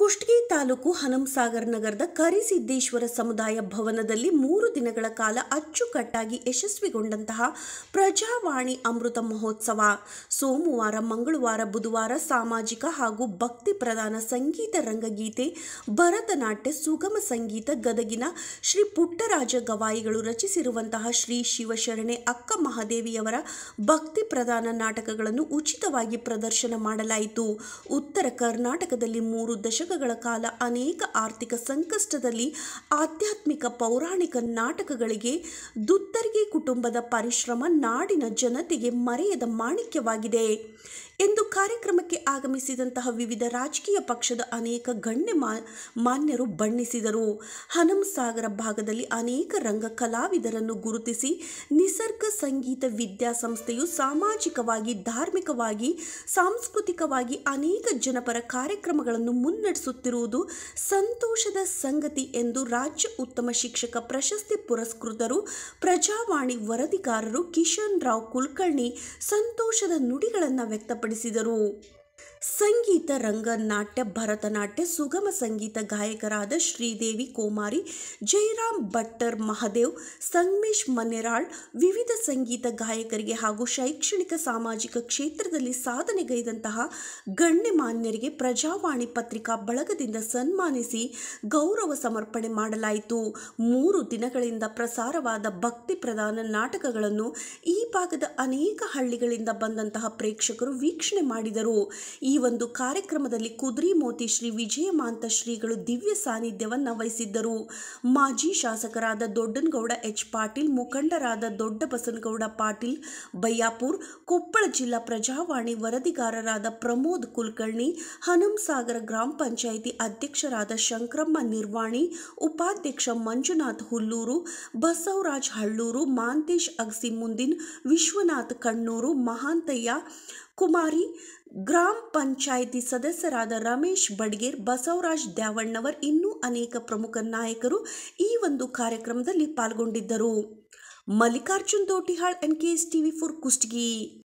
ಕುಷ್ಟಗಿ ತಾಲೂಕು ಹನಂಸಾಗರ್ ನಗರದ ಕರಿಸಿದ್ದೇಶ್ವರ ಸಮುದಾಯ ಭವನದಲ್ಲಿ ಮೂರು ದಿನಗಳ ಕಾಲ ಅಚ್ಚುಕಟ್ಟಾಗಿ ಯಶಸ್ವಿಗೊಂಡಂತಹ ಪ್ರಜಾವಾಣಿ ಅಮೃತ ಮಹೋತ್ಸವ ಸೋಮವಾರ ಮಂಗಳವಾರ ಬುಧವಾರ ಸಾಮಾಜಿಕ ಹಾಗೂ ಭಕ್ತಿ ಪ್ರಧಾನ ಸಂಗೀತ ರಂಗಗೀತೆ ಭರತನಾಟ್ಯ ಸುಗಮ ಸಂಗೀತ ಗದಗಿನ ಶ್ರೀ ಪುಟ್ಟರಾಜ ಗವಾಯಿಗಳು ರಚಿಸಿರುವಂತಹ ಶ್ರೀ ಶಿವಶರಣೆ ಅಕ್ಕ ಮಹಾದೇವಿಯವರ ಭಕ್ತಿ ಪ್ರಧಾನ ನಾಟಕಗಳನ್ನು ಉಚಿತವಾಗಿ ಪ್ರದರ್ಶನ ಮಾಡಲಾಯಿತು ಉತ್ತರ ಕರ್ನಾಟಕದಲ್ಲಿ ಮೂರು ದಶಕ ದಶಕಗಳ ಕಾಲ ಅನೇಕ ಆರ್ಥಿಕ ಸಂಕಷ್ಟದಲ್ಲಿ ಆಧ್ಯಾತ್ಮಿಕ ಪೌರಾಣಿಕ ನಾಟಕಗಳಿಗೆ ದುತ್ತರ್ಗಿ ಕುಟುಂಬದ ಪರಿಶ್ರಮ ನಾಡಿನ ಜನತೆಗೆ ಮರೆಯದ ಮಾಣಿಕ್ಯವಾಗಿದೆ ಎಂದು ಕಾರ್ಯಕ್ರಮಕ್ಕೆ ಆಗಮಿಸಿದಂತಹ ವಿವಿಧ ರಾಜಕೀಯ ಪಕ್ಷದ ಅನೇಕ ಗಣ್ಯ ಮಾನ್ಯರು ಬಣ್ಣಿಸಿದರು ಸಾಗರ ಭಾಗದಲ್ಲಿ ಅನೇಕ ರಂಗ ಕಲಾವಿದರನ್ನು ಗುರುತಿಸಿ ನಿಸರ್ಗ ಸಂಗೀತ ವಿದ್ಯಾಸಂಸ್ಥೆಯು ಸಾಮಾಜಿಕವಾಗಿ ಧಾರ್ಮಿಕವಾಗಿ ಸಾಂಸ್ಕೃತಿಕವಾಗಿ ಅನೇಕ ಜನಪರ ಕಾರ್ಯಕ್ರಮಗಳನ್ನು ಮುನ್ನಡೆ ನಡೆಸುತ್ತಿರುವುದು ಸಂತೋಷದ ಸಂಗತಿ ಎಂದು ರಾಜ್ಯ ಉತ್ತಮ ಶಿಕ್ಷಕ ಪ್ರಶಸ್ತಿ ಪುರಸ್ಕೃತರು ಪ್ರಜಾವಾಣಿ ವರದಿಗಾರರು ಕಿಶನ್ ರಾವ್ ಕುಲಕರ್ಣಿ ಸಂತೋಷದ ನುಡಿಗಳನ್ನು ವ್ಯಕ್ತಪಡಿಸಿದರು ಸಂಗೀತ ರಂಗನಾಟ್ಯ ಭರತನಾಟ್ಯ ಸುಗಮ ಸಂಗೀತ ಗಾಯಕರಾದ ಶ್ರೀದೇವಿ ಕೋಮಾರಿ ಜಯರಾಮ್ ಭಟ್ಟರ್ ಮಹದೇವ್ ಸಂಗಮೇಶ್ ಮನೆರಾಳ್ ವಿವಿಧ ಸಂಗೀತ ಗಾಯಕರಿಗೆ ಹಾಗೂ ಶೈಕ್ಷಣಿಕ ಸಾಮಾಜಿಕ ಕ್ಷೇತ್ರದಲ್ಲಿ ಸಾಧನೆಗೈದಂತಹ ಮಾನ್ಯರಿಗೆ ಪ್ರಜಾವಾಣಿ ಪತ್ರಿಕಾ ಬಳಗದಿಂದ ಸನ್ಮಾನಿಸಿ ಗೌರವ ಸಮರ್ಪಣೆ ಮಾಡಲಾಯಿತು ಮೂರು ದಿನಗಳಿಂದ ಪ್ರಸಾರವಾದ ಭಕ್ತಿ ಪ್ರಧಾನ ನಾಟಕಗಳನ್ನು ಈ ಭಾಗದ ಅನೇಕ ಹಳ್ಳಿಗಳಿಂದ ಬಂದಂತಹ ಪ್ರೇಕ್ಷಕರು ವೀಕ್ಷಣೆ ಮಾಡಿದರು ಈ ಈ ಒಂದು ಕಾರ್ಯಕ್ರಮದಲ್ಲಿ ಕುದ್ರಿ ಮೋತಿ ಶ್ರೀ ವಿಜಯಮಾಂತ ಶ್ರೀಗಳು ದಿವ್ಯ ಸಾನ್ನಿಧ್ಯವನ್ನು ವಹಿಸಿದ್ದರು ಮಾಜಿ ಶಾಸಕರಾದ ದೊಡ್ಡನಗೌಡ ಎಚ್ ಪಾಟೀಲ್ ಮುಖಂಡರಾದ ದೊಡ್ಡ ಬಸನಗೌಡ ಪಾಟೀಲ್ ಬಯ್ಯಾಪುರ್ ಕೊಪ್ಪಳ ಜಿಲ್ಲಾ ಪ್ರಜಾವಾಣಿ ವರದಿಗಾರರಾದ ಪ್ರಮೋದ್ ಕುಲಕರ್ಣಿ ಹನಂಸಾಗರ ಗ್ರಾಮ ಪಂಚಾಯಿತಿ ಅಧ್ಯಕ್ಷರಾದ ಶಂಕರಮ್ಮ ನಿರ್ವಾಣಿ ಉಪಾಧ್ಯಕ್ಷ ಮಂಜುನಾಥ್ ಹುಲ್ಲೂರು ಬಸವರಾಜ್ ಹಳ್ಳೂರು ಮಾಂತೇಶ್ ಅಗ್ಸಿ ಮುಂದಿನ್ ವಿಶ್ವನಾಥ್ ಕಣ್ಣೂರು ಮಹಾಂತಯ್ಯ ಕುಮಾರಿ ಗ್ರಾಮ ಪಂಚಾಯಿತಿ ಸದಸ್ಯರಾದ ರಮೇಶ್ ಬಡ್ಗೇರ್ ಬಸವರಾಜ್ ದ್ಯಾವಣ್ಣವರ್ ಇನ್ನೂ ಅನೇಕ ಪ್ರಮುಖ ನಾಯಕರು ಈ ಒಂದು ಕಾರ್ಯಕ್ರಮದಲ್ಲಿ ಪಾಲ್ಗೊಂಡಿದ್ದರು Mallikarjun Dotihal N K S TV four Kushtagi